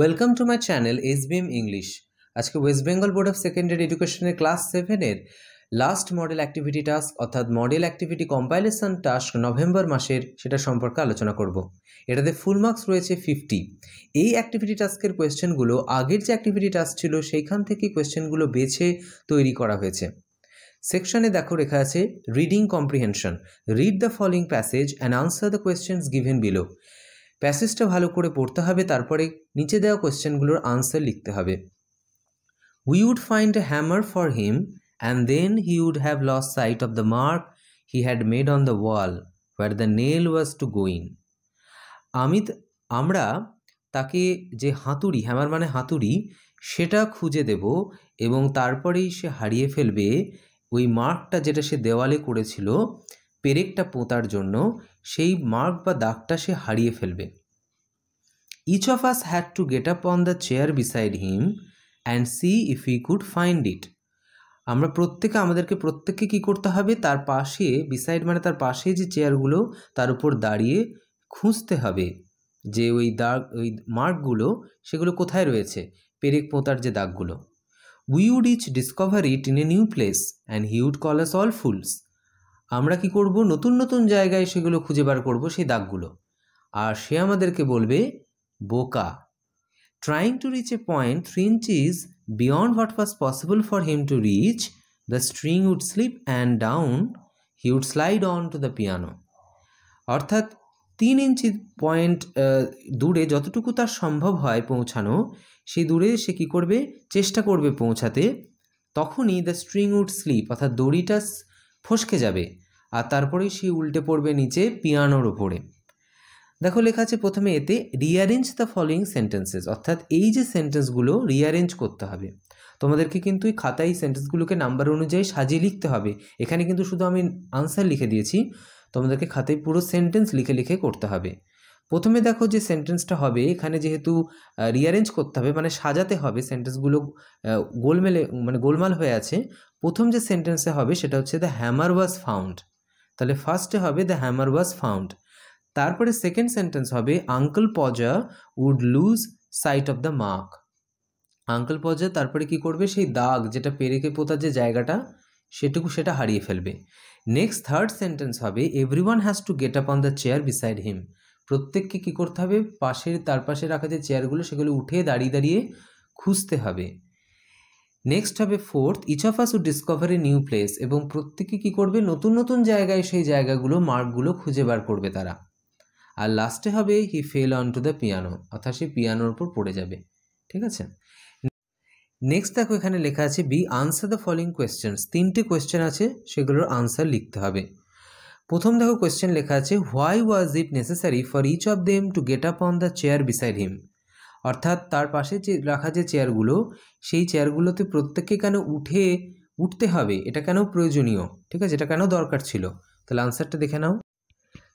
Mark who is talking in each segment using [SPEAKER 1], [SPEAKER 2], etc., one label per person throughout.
[SPEAKER 1] Welcome to my channel S M English আজকে West Bengal Board of Secondary এডুকেশনের class সেভেনের last model activity task অর্থাৎ model activity compilation task November মাসের সেটা সম্পর্কে আলোচনা করব এটাতে ফুল মার্কস রয়েছে ফিফটি এই অ্যাক্টিভিটি টাস্কের কোয়েশ্চেনগুলো আগের যে অ্যাক্টিভিটি টাস্ক ছিল সেইখান থেকে কোয়েশ্চেনগুলো বেছে তৈরি করা হয়েছে সেকশনে দেখো লেখা আছে reading comprehension read the following passage and answer the questions given below প্যাসেজটা ভালো করে পড়তে হবে তারপরে নিচে দেওয়া কোয়েশ্চেনগুলোর আনসার লিখতে হবে we would find a hammer for him and then he would have lost sight of the mark he had made on the wall where the nail was to go in আমিত আমরা তাকে যে হাতুড়ি হ্যামার মানে হাতুড়ি সেটা খুঁজে দেব এবং তারপরেই সে হারিয়ে ফেলবে ওই মার্কটা যেটা সে দেওয়ালে করেছিল পেরেকটা পোঁতার জন্য সেই মার্ক বা দাগটা সে হারিয়ে ফেলবে each of us had to get up on the chair beside him and see if we could find it আমরা প্রত্যেকে আমাদেরকে প্রত্যেককে কি করতে হবে তার পাশে বিসাইড মানে তার পাশে যে চেয়ারগুলো তার উপর দাঁড়িয়ে খুঁজতে হবে যে ওই দাগ ওই মার্কগুলো সেগুলো কোথায় রয়েছে পেরেক পোঁতার যে দাগগুলো we would each discover it in a new place and he would call us all fools আমরা কি করব নতুন নতুন জায়গায় সেগুলো খুঁজে বার করব সেই দাগগুলো আর সে আমাদেরকে বলবে বোকা trying to reach a point three inches beyond what was possible for him to reach the string would slip and down he would slide on to the piano অর্থাৎ তিন ইঞ্চি পয়েন্ট দূরে যতটুকু তার সম্ভব হয় পৌঁছানো সেই দূরে সে কী করবে চেষ্টা করবে পৌঁছাতে তখনই দ্য স্ট্রিং উড স্লিপ অর্থাৎ দড়িটা ফসকে যাবে আর তারপরেই সে উল্টে পড়বে নিচে পিয়ানোর ওপরে দেখো লেখা আছে প্রথমে এতে রিয়ারেঞ্জ দ্য ফলোয়িং সেন্টেন্সেস অর্থাৎ এই যে সেন্টেন্সগুলো রিয়ারেঞ্জ করতে হবে তোমাদেরকে কিন্তু এই খাতায় সেন্টেন্সগুলোকে নাম্বার অনুযায়ী সাজিয়ে লিখতে হবে এখানে কিন্তু শুধু আমি আনসার লিখে দিয়েছি তোমাদেরকে খাতায় পুরো সেন্টেন্স লিখে লিখে করতে হবে প্রথমে দেখো যে সেন্টেন্সটা হবে এখানে যেহেতু রিয়ারেঞ্জ করতে হবে মানে সাজাতে হবে সেন্টেন্সগুলো গোলমেলে মানে গোলমাল হয়ে আছে প্রথম যে সেন্টেন্সে হবে সেটা হচ্ছে দ্য হ্যামার ওয়াজ ফাউন্ড তাহলে ফার্স্টে হবে দ্য হ্যামার ওয়াজ ফাউন্ড তারপরে সেকেন্ড সেন্টেন্স হবে Uncle Podger would lose sight of the mark Uncle Podger তারপরে কি করবে সেই দাগ যেটা পেরেকে পোতার যে জায়গাটা সেটুকু সেটা হারিয়ে ফেলবে নেক্সট থার্ড সেন্টেন্স হবে every one has to get up on the chair beside him প্রত্যেককে কী করতে হবে পাশের তার পাশে রাখা যে চেয়ারগুলো সেগুলো উঠে দাঁড়িয়ে দাঁড়িয়ে খুঁজতে হবে নেক্সট হবে fourth each of us would discover a new place এবং প্রত্যেকে কী করবে নতুন নতুন জায়গায় সেই জায়গাগুলো মার্কগুলো খুঁজে বার করবে তারা আর লাস্টে হবে he fell on to the piano অর্থাৎ সে পিয়ানোর উপর পড়ে যাবে ঠিক আছে নেক্সট দেখো এখানে লেখা আছে B answer the following questions তিনটে কোয়েশ্চেন আছে সেগুলোর আনসার লিখতে হবে প্রথম দেখো কোয়েশ্চেন লেখা আছে why was it necessary for each of them to get up on the chair beside him অর্থাৎ তার পাশে যে রাখা যে চেয়ারগুলো সেই চেয়ারগুলোতে প্রত্যেককে কেন উঠে উঠতে হবে এটা কেন প্রয়োজনীয় ঠিক আছে এটা কেন দরকার ছিল তাহলে আনসারটা দেখে নাও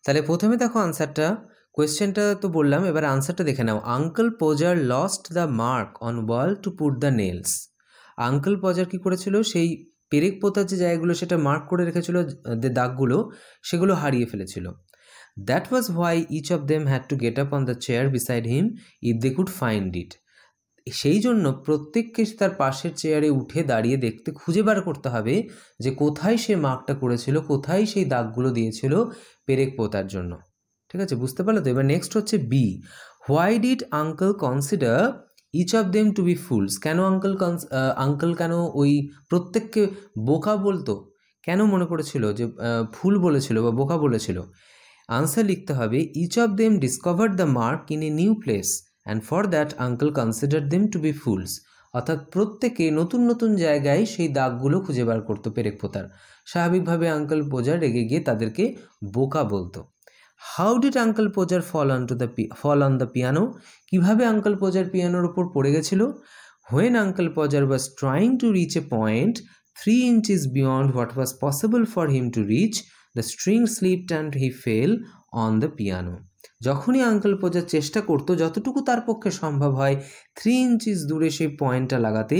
[SPEAKER 1] তাহলে প্রথমে দেখো আনসারটা কোয়েশ্চেনটা তো বললাম এবার আনসারটা দেখে নাও Uncle Podger lost the mark on wall to put the nails Uncle Podger কি করেছিল সেই পেরেক পোতার যে জায়গাগুলো সেটা মার্ক করে রেখেছিল যে দাগগুলো সেগুলো হারিয়ে ফেলেছিল that was why each of them had to get up on the chair beside him if they could find it সেই জন্য প্রত্যেককে তার পাশের চেয়ারে উঠে দাঁড়িয়ে দেখতে খুঁজে বার করতে হবে যে কোথায় সে মার্কটা করেছিল কোথায় সেই দাগগুলো দিয়েছিল পেরেক পোতার জন্য ঠিক আছে বুঝতে পারলে তো এবার নেক্সট হচ্ছে B why did uncle consider each of them to be fools কেন আঙ্কল আঙ্কল কেন ওই প্রত্যেককে বোকা বলতো কেন মনে করেছিল যে ফুল বলেছিল বা বোকা বলেছিল আনসার লিখতে হবে each of them discover the mark in a new place and for that uncle consider them to be fools অর্থাৎ প্রত্যেকে নতুন নতুন জায়গায় সেই দাগগুলো খুঁজে বার করতো পেরেক পোতার স্বাভাবিকভাবে আঙ্কেল পোজা রেগে গিয়ে তাদেরকে বোকা বলতো how did Uncle Podger fall on to the fall on the piano কীভাবে আঙ্কেল পোজার পিয়ানোর ওপর পড়ে গেছিল when Uncle Podger was trying to reach a point three inches beyond what was possible for him to reach the string slip and he fell on the piano যখনই uncle বোঝার চেষ্টা করতো যতটুকু তার পক্ষে সম্ভব হয় থ্রি ইঞ্চিস দূরে সেই পয়েন্টটা লাগাতে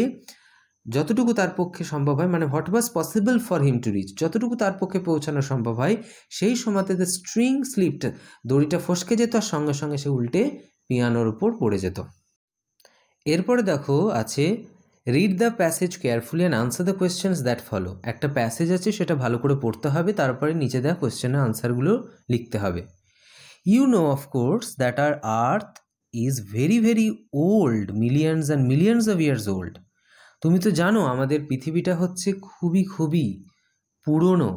[SPEAKER 1] যতটুকু তার পক্ষে সম্ভব হয় মানে what was possible for him to reach যতটুকু তার পক্ষে পৌঁছানো সম্ভব হয় সেই সময়তে দ্য স্ট্রিং স্লিপড দড়িটা ফসকে যেত আর সঙ্গে সঙ্গে সে উল্টে পিয়ানোর উপর পড়ে যেত এরপরে দেখো আছে read the passage carefully and answer the questions that follow একটা প্যাসেজ আছে সেটা ভালো করে পড়তে হবে তারপরে নিচে দেওয়া কোয়েশ্চেনের আনসারগুলো লিখতে হবে you know of course that our earth is very very old millions and millions of years old তুমি তো জানো আমাদের পৃথিবীটা হচ্ছে খুবই খুবই পুরনো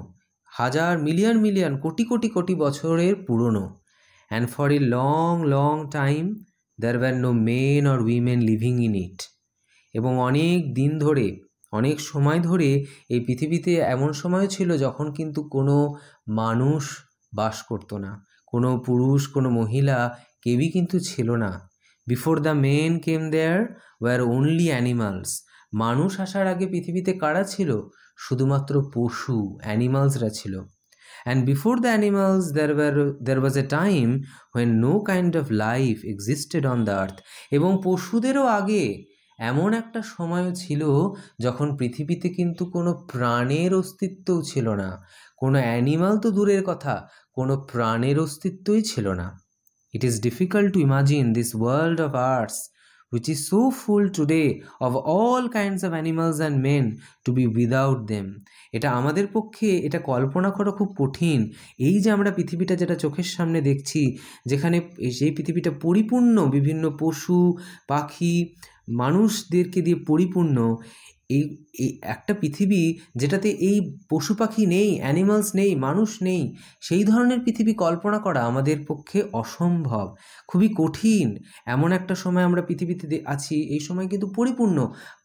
[SPEAKER 1] হাজার মিলিয়ন মিলিয়ন কোটি কোটি কোটি বছরের পুরনো and for a long long time there were no men or women living in it এবং অনেক দিন ধরে অনেক সময় ধরে এই পৃথিবীতে এমন সময় ছিল যখন কিন্তু কোনো মানুষ বাস করতো না কোনো পুরুষ কোনো মহিলা কেউই কিন্তু ছিল না before the men came there were only animals মানুষ আসার আগে পৃথিবীতে কারা ছিল শুধুমাত্র পশু অ্যানিমালসরা ছিল and before the animals there were there was a time when no kind of life existed on the earth এবং পশুদেরও আগে এমন একটা সময়ও ছিল যখন পৃথিবীতে কিন্তু কোনো প্রাণের অস্তিত্বও ছিল না কোনো অ্যানিমাল তো দূরের কথা কোনো প্রাণের অস্তিত্বই ছিল না it is difficult to imagine this world of ours which is so full today of all kinds of animals and men to be without them এটা আমাদের পক্ষে এটা কল্পনা করা খুব কঠিন এই যে আমরা পৃথিবীটা যেটা চোখের সামনে দেখছি যেখানে সেই পৃথিবীটা পরিপূর্ণ বিভিন্ন পশু পাখি মানুষদেরকে দিয়ে পরিপূর্ণ এই এই একটা পৃথিবী যেটাতে এই পশু পাখি নেই অ্যানিমালস নেই মানুষ নেই সেই ধরনের পৃথিবী কল্পনা করা আমাদের পক্ষে অসম্ভব খুবই কঠিন এমন একটা সময় আমরা পৃথিবীতে আছি এই সময় কিন্তু পরিপূর্ণ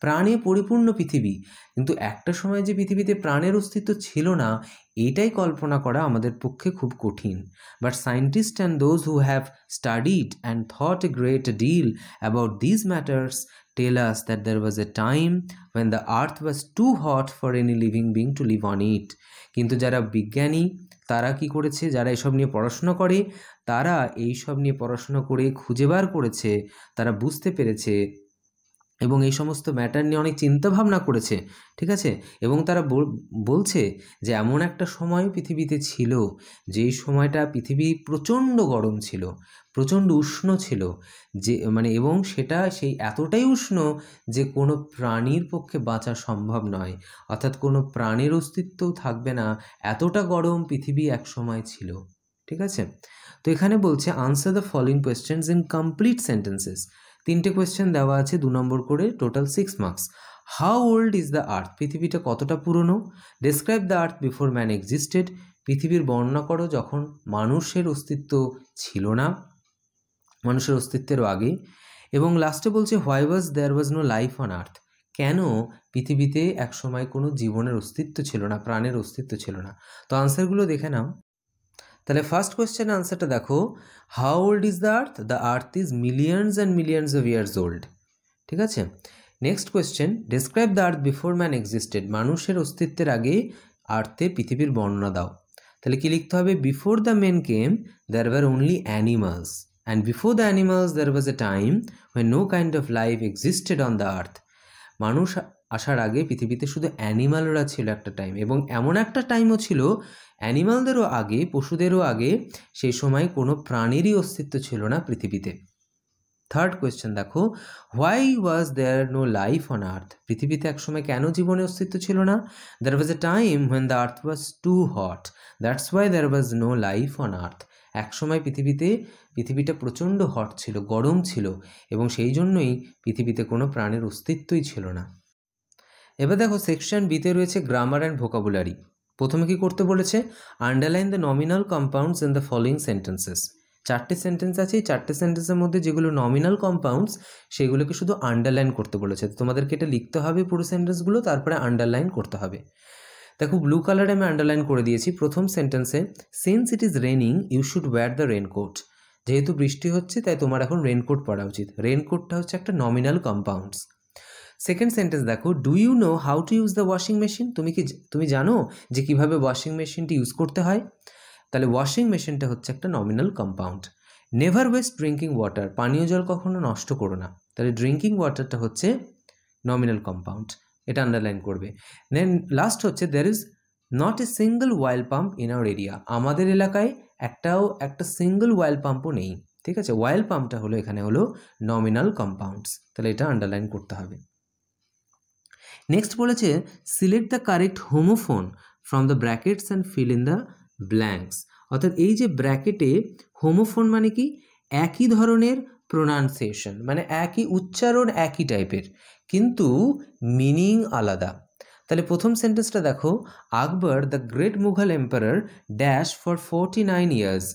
[SPEAKER 1] প্রাণে পরিপূর্ণ পৃথিবী কিন্তু একটা সময় যে পৃথিবীতে প্রাণের অস্তিত্ব ছিল না এটাই কল্পনা করা আমাদের পক্ষে খুব কঠিন but scientist and those who have studied and thought a great deal about this matters tell us that there was a time when the earth was too hot for any living being to live on it কিন্তু যারা বিজ্ঞানী তারা কি করেছে যারা এসব নিয়ে পড়াশোনা করে তারা এই সব নিয়ে পড়াশোনা করে খুঁজে বার করেছে তারা বুঝতে পেরেছে এবং এই সমস্ত ম্যাটার নিয়ে অনেক চিন্তাভাবনা করেছে ঠিক আছে এবং তারা বলছে যে এমন একটা সময় পৃথিবীতে ছিল যেই সময়টা পৃথিবী প্রচণ্ড গরম ছিল প্রচণ্ড উষ্ণ ছিল যে মানে এবং সেটা সেই এতটাই উষ্ণ যে কোনো প্রাণীর পক্ষে বাঁচা সম্ভব নয় অর্থাৎ কোনো প্রাণের অস্তিত্বও থাকবে না এতটা গরম পৃথিবী একসময় ছিল ঠিক আছে তো এখানে বলছে answer the following questions in complete sentences তিনটে কোয়েশ্চেন দেওয়া আছে দু নম্বর করে total six marks how old is the earth পৃথিবীটা কতটা পুরনো describe the earth before man existed পৃথিবীর বর্ণনা করো যখন মানুষের অস্তিত্ব ছিল না মানুষের অস্তিত্বের আগে এবং লাস্টে বলছে why was there was no life on earth কেন পৃথিবীতে একসময় কোনো জীবনের অস্তিত্ব ছিল না প্রাণের অস্তিত্ব ছিল না তো আনসারগুলো দেখে নাও তাহলে ফার্স্ট কোয়েশ্চেন আনসারটা দেখো how old is the earth the earth is millions and millions of years old ঠিক আছে next question describe the earth before man existed মানুষের অস্তিত্বের আগে আর্থে পৃথিবীর বর্ণনা দাও তাহলে কি লিখতে হবে before the men came there were only animals And before the animals, there was a time when no kind of life existed on the earth. মানুষ আসার আগে পৃথিবীতে শুধু অ্যানিমালরা ছিল একটা টাইম এবং এমন একটা টাইমও ছিল অ্যানিমালদেরও আগে পশুদেরও আগে সেই সময় কোনো প্রাণীরই অস্তিত্ব ছিল না পৃথিবীতে থার্ড কোয়েশ্চেন দেখো why was there no life on earth পৃথিবীতে একসময় কেন জীবনে অস্তিত্ব ছিল না there was a time when the earth was too hot that's why there was no life on earth একসময় পৃথিবীতে পৃথিবীটা প্রচণ্ড হট ছিল গরম ছিল এবং সেই জন্যই পৃথিবীতে কোনো প্রাণের অস্তিত্বই ছিল না এবার দেখো সেকশন বিতে রয়েছে গ্রামার অ্যান্ড ভোকাবুলারি প্রথমে কি করতে বলেছে underline the nominal compounds in the following sentences চারটে সেন্টেন্স আছে এই চারটে সেন্টেন্সের মধ্যে যেগুলো নমিনাল কম্পাউন্ডস সেগুলোকে শুধু আন্ডারলাইন করতে বলেছে তোমাদেরকে এটা লিখতে হবে পুরো সেন্টেন্সগুলো তারপরে আন্ডারলাইন করতে হবে দেখো ব্লু কালারে আমি আন্ডারলাইন করে দিয়েছি প্রথম সেন্টেন্সে since it is raining you should wear the raincoat যেহেতু বৃষ্টি হচ্ছে তাই তোমার এখন রেনকোট পরা উচিত রেনকোটটা হচ্ছে একটা নমিনাল কম্পাউন্ডস সেকেন্ড সেন্টেন্স দেখো do you know how to use the washing machine তুমি কি তুমি জানো যে কিভাবে ওয়াশিং মেশিনটি ইউজ করতে হয় তাহলে ওয়াশিং মেশিনটা হচ্ছে একটা nominal compound never waste drinking water পানীয় জল কখনো নষ্ট করো না তাহলে ড্রিঙ্কিং ওয়াটারটা হচ্ছে নমিনাল কম্পাউন্ড এটা আন্ডারলাইন করবে দেন লাস্ট হচ্ছে there is not a single while pump in our area আমাদের এলাকায় একটাও একটা সিঙ্গল ওয়াইল পাম্পও নেই ঠিক আছে ওয়াইল পাম্পটা হলো এখানে হলো নমিনাল কম্পাউন্ডস তাহলে এটা আন্ডারলাইন করতে হবে নেক্সট বলেছে select the correct homophone from the brackets and fill in the blanks অর্থাৎ এই যে ব্র্যাকেটে হোমোফোন মানে কি একই ধরনের প্রোনাউন্সিয়েশন মানে একই উচ্চারণ একই টাইপের কিন্তু মিনিং আলাদা তাহলে প্রথম সেন্টেন্সটা দেখো Akbar the great Mughal emperor dash for forty nine years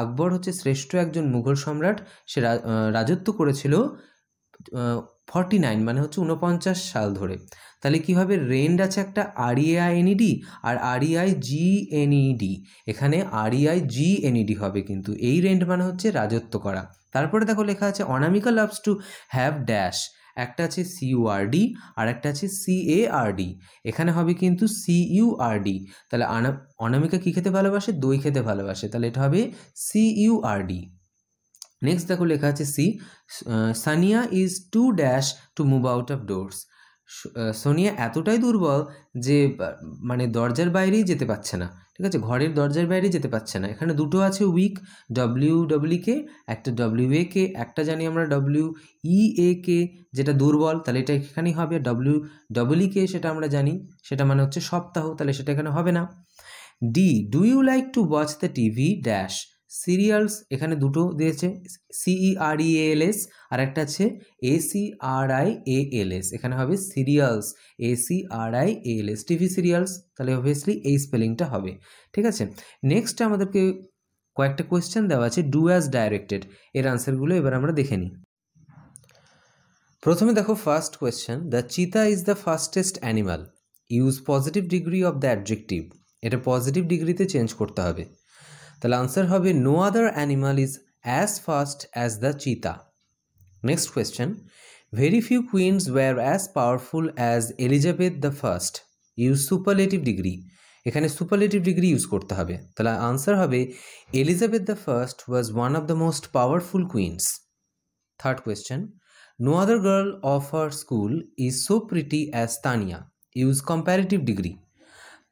[SPEAKER 1] Akbar হচ্ছে শ্রেষ্ঠ একজন মুঘল সম্রাট সে রাজত্ব করেছিল ফর্টি নাইন মানে হচ্ছে উনপঞ্চাশ সাল ধরে তাহলে কী হবে রেন্ড আছে একটা আরইআই এনইডি e e আর আরইআই জি এনইডি এখানে ইআই জি এনইডি হবে কিন্তু এই রেন্ড মানে হচ্ছে রাজত্ব করা তারপরে দেখো লেখা আছে Anamika loves to have dash একটা আছে সিইউআরডি আর একটা আছে সিএআরডি এখানে হবে কিন্তু সিইউআরডি তাহলে অনামিকা কী খেতে ভালোবাসে দই খেতে ভালোবাসে তাহলে এটা হবে সিইউআরডি নেক্সট দেখো লেখা আছে C Sania is too dash to move out of doors Sonia এতটাই দুর্বল যে মানে দরজার বাইরেই যেতে পারছে না ঠিক আছে ঘরের দরজার বাইরে যেতে পারছে না এখানে দুটো আছে উইক ডব্লিউ ডব্লিউ কে একটা ডব্লিউ এ কে একটা জানি আমরা ডব্লিউ ই এ কে যেটা দুর্বল তাহলে এটা এখানেই হবে ডব্লিউ ডব্লিউ কে সেটা আমরা জানি সেটা মানে হচ্ছে সপ্তাহ তাহলে সেটা এখানে হবে না D do you like to watch the TV dash serials এখানে দুটো দিয়েছে সিইআরইএলএস e e আর একটা আছে এসিআরআই এএলএস এখানে হবে serials S E R I A L S TV serials তাহলে অবভিয়াসলি এই স্পেলিংটা হবে ঠিক আছে নেক্সট আমাদেরকে কয়েকটা কোয়েশ্চেন দেওয়া আছে ডু অ্যাজ ডাইরেক্টেড এর আনসারগুলো এবার আমরা দেখে নিই প্রথমে দেখো first question the cheetah is the fastest animal use positive degree of the adjective এটা পজিটিভ ডিগ্রিতে চেঞ্জ করতে হবে তাহলে আনসার হবে no other animal is as fast as the cheetah next question very few queens were as powerful as Elizabeth the first use superlative degree এখানে superlative degree use করতে হবে তাহলে আনসার হবে Elizabeth the first was one of the most powerful queen's third question no other girl of our school is so pretty as Tania use comparative degree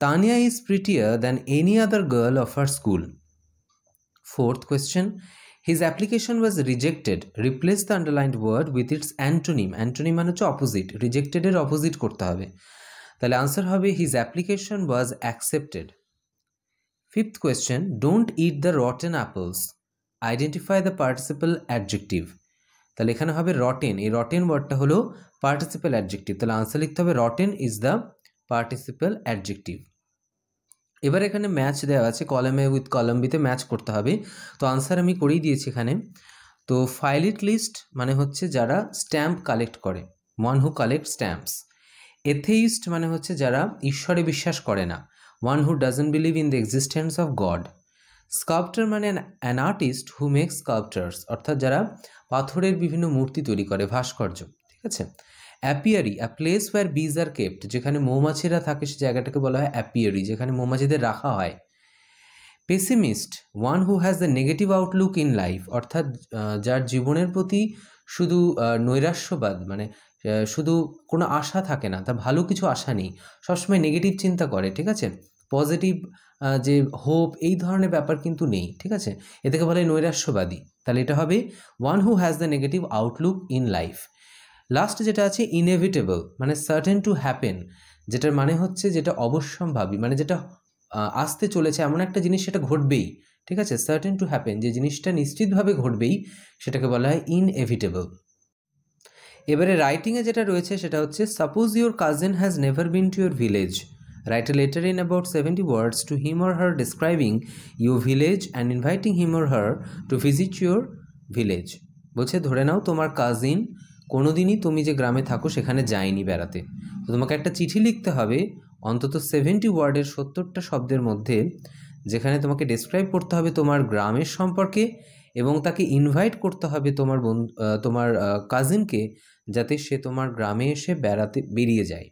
[SPEAKER 1] Tania is prettier than any other girl of our school Fourth question His application was rejected. Replace the underlined word with its antonym. Antonym মানে হচ্ছে opposite রিজেক্টেডের opposite করতে হবে তাহলে answer হবে his application was accepted fifth question don't eat the rotten apples identify the participle adjective তাহলে এখানে হবে rotten এই রটেন ওয়ার্ডটা হলো পার্টিসিপাল অ্যাডজেক্টিভ তাহলে আনসার লিখতে হবে rotten is the participle adjective এবার এখানে ম্যাচ দেওয়া আছে কলামে উইথ কলম্বিতে বিতে ম্যাচ করতে হবে তো আনসার আমি করেই দিয়েছি এখানে তো ফাইলিট লিস্ট মানে হচ্ছে যারা স্ট্যাম্প কালেক্ট করে one who collect stamps atheist মানে হচ্ছে যারা ঈশ্বরে বিশ্বাস করে না one who doesn't believe in the existence of God sculptor মানে an artist who make sculptures অর্থাৎ যারা পাথরের বিভিন্ন মূর্তি তৈরি করে ভাস্কর্য ঠিক আছে অ্যাপিয়ারি অ্যা প্লেস ওয়ার বিজ আর কেপ্ট যেখানে মৌমাছিরা থাকে সে জায়গাটাকে বলা হয় অ্যাপিয়ারি যেখানে মৌমাছিদের রাখা হয় pessimist one who has the negative outlook in life অর্থাৎ যার জীবনের প্রতি শুধু নৈরাশ্যবাদ মানে শুধু কোনো আশা থাকে না তা ভালো কিছু আশা নেই সবসময় নেগেটিভ চিন্তা করে ঠিক আছে পজিটিভ যে হোপ এই ধরনের ব্যাপার কিন্তু নেই ঠিক আছে এটাকে বলে নৈরাশ্যবাদী তাহলে এটা হবে one who has the negative outlook in life last যেটা আছে ইনএভিটেবল মানে সার্টেন টু হ্যাপেন যেটার মানে হচ্ছে যেটা অবশ্যম্ভাবী মানে যেটা আসতে চলেছে এমন একটা জিনিস সেটা ঘটবেই ঠিক আছে সার্টেন টু হ্যাপেন যে জিনিসটা নিশ্চিতভাবে ঘটবেই সেটাকে বলা হয় ইনএভিটেবল এবারে রাইটিংয়ে যেটা রয়েছে সেটা হচ্ছে suppose your cousin has never been to your village Write a letter in about 70 words to him or her describing your village and inviting him or her to visit your village বলছে ধরে নাও তোমার cousin কোনো দিনই তুমি যে গ্রামে থাকো সেখানে যায়নি বেড়াতে তো তোমাকে একটা চিঠি লিখতে হবে অন্তত সেভেন্টি ওয়ার্ডের সত্তরটা শব্দের মধ্যে যেখানে তোমাকে ডেসক্রাইব করতে হবে তোমার গ্রামের সম্পর্কে এবং তাকে ইনভাইট করতে হবে তোমার বন্ধু তোমার কাজিনকে যাতে সে তোমার গ্রামে এসে বেড়াতে বেরিয়ে যায়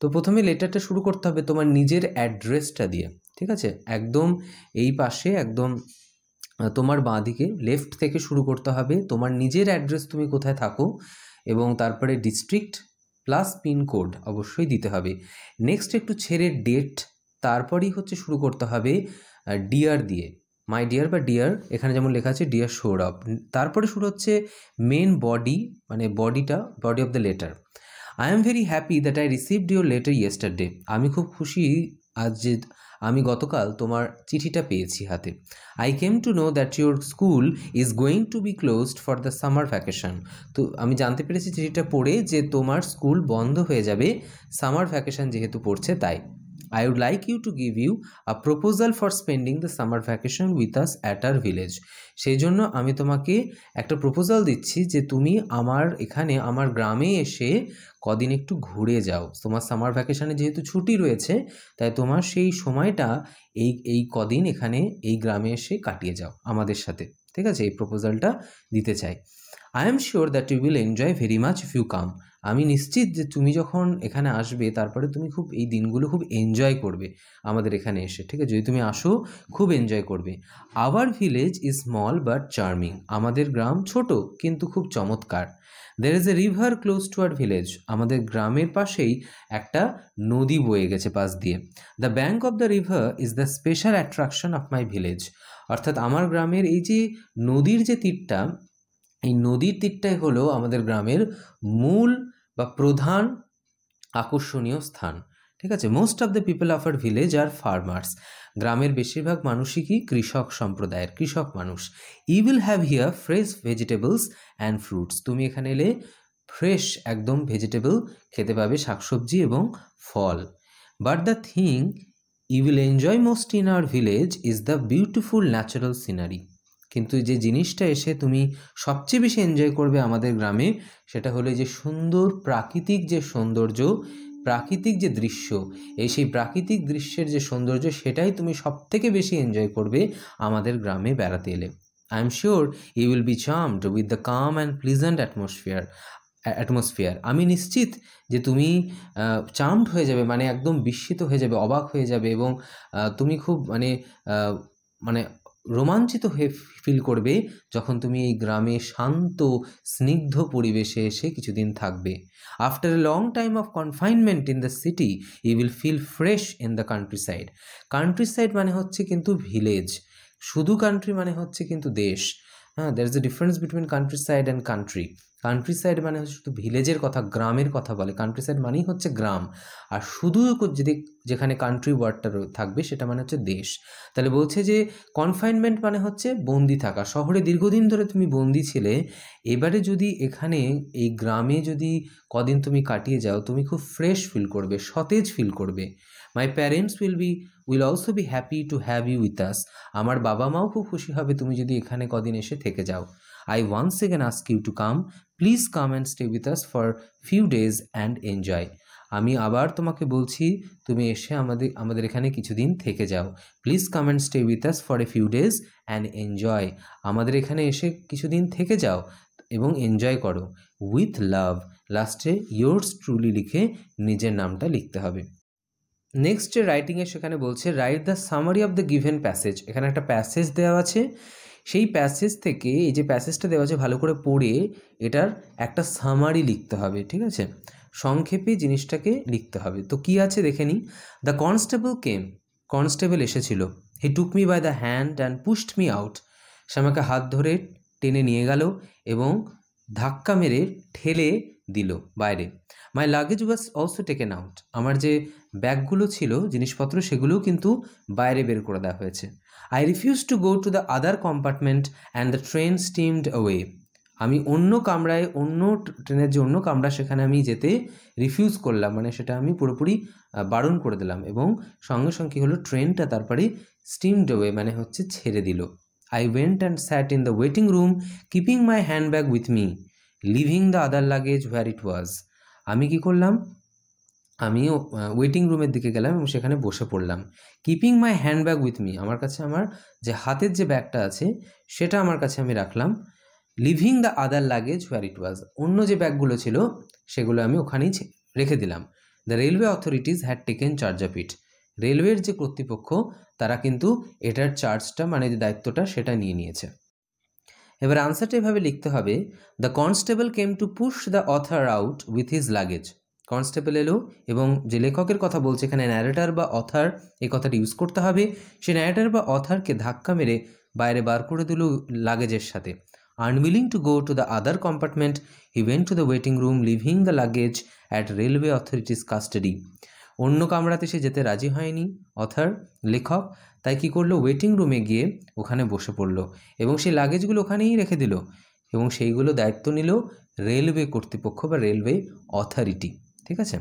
[SPEAKER 1] তো প্রথমে লেটারটা শুরু করতে হবে তোমার নিজের অ্যাড্রেসটা দিয়ে ঠিক আছে একদম এই পাশে একদম তোমার বাঁ দিকে লেফট থেকে শুরু করতে হবে তোমার নিজের অ্যাড্রেস তুমি কোথায় থাকো এবং তারপরে ডিস্ট্রিক্ট প্লাস পিনকোড অবশ্যই দিতে হবে নেক্সট একটু ছেড়ে ডেট তারপরই হচ্ছে শুরু করতে হবে ডিয়ার দিয়ে মাই ডিয়ার বা ডিয়ার এখানে যেমন লেখা আছে ডিয়ার সৌরভ তারপরে শুরু হচ্ছে মেন বডি মানে বডিটা body of the letter I am very happy that I received your letter yesterday আমি খুব খুশি আজ যে আমি গতকাল তোমার চিঠিটা পেয়েছি হাতে I came to know that your school is going to be closed for the summer vacation তো আমি জানতে পেরেছি চিঠিটা পড়ে যে তোমার স্কুল বন্ধ হয়ে যাবে সামার ভ্যাকেশন যেহেতু পড়ছে তাই I would like you to give you a proposal for spending the summer vacation with us at our village. সেই জন্য আমি তোমাকে একটা প্রপোজাল দিচ্ছি যে তুমি আমার এখানে আমার গ্রামে এসে কদিন একটু ঘুরে যাও তোমার সামার ভ্যাকেশানে যেহেতু ছুটি রয়েছে তাই তোমার সেই সময়টা এই এই কদিন এখানে এই গ্রামে এসে কাটিয়ে যাও আমাদের সাথে ঠিক আছে এই প্রপোজালটা দিতে চাই I am sure that you will enjoy very much if you come আমি নিশ্চিত যে তুমি যখন এখানে আসবে তারপরে তুমি খুব এই দিনগুলো খুব এনজয় করবে আমাদের এখানে এসে ঠিক আছে যদি তুমি আসো খুব এনজয় করবে our village is small but charming আমাদের গ্রাম ছোট কিন্তু খুব চমৎকার there is a river close to our village আমাদের গ্রামের পাশেই একটা নদী বয়ে গেছে পাশ দিয়ে the bank of the river is the special attraction of my village অর্থাৎ আমার গ্রামের এই যে নদীর যে তীরটা এই নদীর তীরটাই হলো আমাদের গ্রামের মূল বা প্রধান আকর্ষণীয় স্থান ঠিক আছে most of the people of our village are farmers গ্রামের বেশিরভাগ মানুষই কি কৃষক সম্প্রদায়ের কৃষক মানুষ you will have here fresh vegetables and fruits তুমি এখানে এলে ফ্রেশ একদম ভেজিটেবল খেতে পাবে শাকসবজি এবং ফল but the thing you will enjoy most in our village is the beautiful natural scenery কিন্তু যে জিনিসটা এসে তুমি সবচেয়ে বেশি এনজয় করবে আমাদের গ্রামে সেটা হলো যে সুন্দর প্রাকৃতিক যে সৌন্দর্য প্রাকৃতিক যে দৃশ্য এই সেই প্রাকৃতিক দৃশ্যের যে সৌন্দর্য সেটাই তুমি সব থেকে বেশি এনজয় করবে আমাদের গ্রামে বেড়াতে এলে I am sure you will be charmed with the calm and pleasant atmosphere atmosphere আমি নিশ্চিত যে তুমি চার্মড হয়ে যাবে মানে একদম বিস্মিত হয়ে যাবে অবাক হয়ে যাবে এবং তুমি খুব মানে মানে রোমাঞ্চিত হয়ে ফিল করবে যখন তুমি এই গ্রামে শান্ত স্নিগ্ধ পরিবেশে এসে কিছুদিন থাকবে after a long time of confinement in the city you will feel fresh in the countryside countryside মানে হচ্ছে কিন্তু ভিলেজ শুধু কান্ট্রি মানে হচ্ছে কিন্তু দেশ হ্যাঁ there is a difference between countryside and country countryside মানে হচ্ছে শুধু ভিলেজের কথা গ্রামের কথা বলে কান্ট্রি সাইড মানেই হচ্ছে গ্রাম আর শুধু যদি যেখানে কান্ট্রি ওয়ার্ডটা থাকবে সেটা মানে হচ্ছে দেশ তাহলে বলছে যে কনফাইনমেন্ট মানে হচ্ছে বন্দি থাকা শহরে দীর্ঘদিন ধরে তুমি বন্দি ছিলে এবারে যদি এখানে এই গ্রামে যদি কদিন তুমি কাটিয়ে যাও তুমি খুব ফ্রেশ ফিল করবে সতেজ ফিল করবে my parents will be will also be happy to have you with us আমার বাবা মাও খুব খুশি হবে তুমি যদি এখানে কদিন এসে থেকে যাও I once again ask you to come please come and stay with us for few days and enjoy আমি আবার তোমাকে বলছি তুমি এসে আমাদের আমাদের এখানে কিছুদিন থেকে যাও please come and stay with us for a few days and enjoy আমাদের এখানে এসে কিছুদিন থেকে যাও এবং এনজয় করো উইথ লাভ লাস্টে ইয়োর্স ট্রুলি লিখে নিজের নামটা লিখতে হবে নেক্সট যে রাইটিংয়ে সেখানে বলছে write the summary of the given passage এখানে একটা প্যাসেজ দেওয়া আছে সেই প্যাসেজ থেকে এই যে প্যাসেজটা দেওয়া আছে ভালো করে পড়ে এটার একটা সামারি লিখতে হবে ঠিক আছে সংক্ষেপে জিনিসটাকে লিখতে হবে তো কি আছে দেখে নিই দ্য কনস্টেবল কেম কনস্টেবল এসেছিল he took me by the hand and pushed me out সে আমাকে হাত ধরে টেনে নিয়ে গেল এবং ধাক্কা মেরে ঠেলে দিল বাইরে my luggage was also taken out আমার যে ব্যাগগুলো ছিল জিনিসপত্র সেগুলোও কিন্তু বাইরে বের করে দেওয়া হয়েছে I refuse to go to the other compartment and the train steamed away আমি অন্য কামরায় অন্য ট্রেনের যে অন্য কামরা সেখানে আমি যেতে রিফিউজ করলাম মানে সেটা আমি পুরোপুরি বারণ করে দিলাম এবং সঙ্গে সঙ্গে হলো ট্রেনটা তারপরে স্টিমড ওয়ে মানে হচ্ছে ছেড়ে দিল I went and sat in the waiting room, keeping my handbag with me, leaving the other luggage where it was. আমি কি করলাম আমি ওয়েটিং রুমের দিকে গেলাম এবং সেখানে বসে পড়লাম keeping my handbag with me আমার কাছে আমার যে হাতের যে ব্যাগটা আছে সেটা আমার কাছে আমি রাখলাম leaving the other luggage where it was অন্য যে ব্যাগগুলো ছিল সেগুলো আমি ওখানেই রেখে দিলাম the railway authorities had taken charge of it রেলওয়ের যে কর্তৃপক্ষ তারা কিন্তু এটার চার্জটা মানে যে দায়িত্বটা সেটা নিয়ে নিয়েছে এবার আনসারটা এভাবে লিখতে হবে the constable came to push the author out with his luggage কনস্টেবল এলো এবং যে লেখকের কথা বলছে এখানে ন্যারেটার বা অথার এই কথাটা ইউজ করতে হবে সে ন্যারেটার বা অথারকে ধাক্কা মেরে বাইরে বার করে দিল লাগেজের সাথে unwilling to go to the other compartment he went to the waiting room leaving the luggage at railway authorities custody অন্য কামরাতে সে যেতে রাজি হয়নি অথার লেখক তাই কি করলো ওয়েটিং রুমে গিয়ে ওখানে বসে পড়ল এবং সেই লাগেজগুলো ওখানেই রেখে দিল এবং সেইগুলো দায়িত্ব নিল রেলওয়ে কর্তৃপক্ষ বা রেলওয়ে অথরিটি ঠিক আছে